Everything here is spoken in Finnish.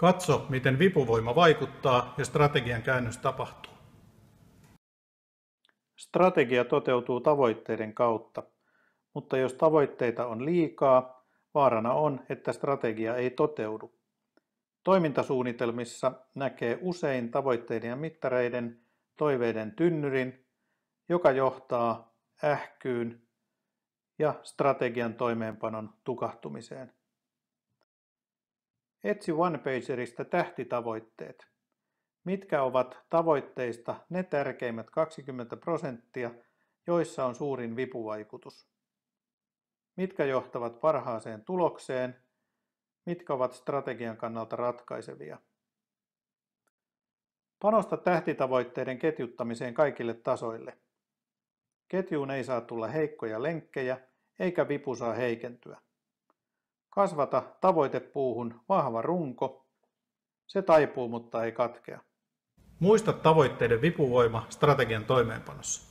Katso, miten vipuvoima vaikuttaa ja strategian käännös tapahtuu. Strategia toteutuu tavoitteiden kautta, mutta jos tavoitteita on liikaa, vaarana on, että strategia ei toteudu. Toimintasuunnitelmissa näkee usein tavoitteiden ja mittareiden toiveiden tynnyrin, joka johtaa ähkyyn ja strategian toimeenpanon tukahtumiseen. Etsi OnePagerista tähtitavoitteet. Mitkä ovat tavoitteista ne tärkeimmät 20 prosenttia, joissa on suurin vipuvaikutus? Mitkä johtavat parhaaseen tulokseen? Mitkä ovat strategian kannalta ratkaisevia? Panosta tähtitavoitteiden ketjuttamiseen kaikille tasoille. Ketjuun ei saa tulla heikkoja lenkkejä, eikä vipu saa heikentyä. Kasvata tavoitepuuhun vahva runko. Se taipuu, mutta ei katkea. Muista tavoitteiden vipuvoima strategian toimeenpanossa.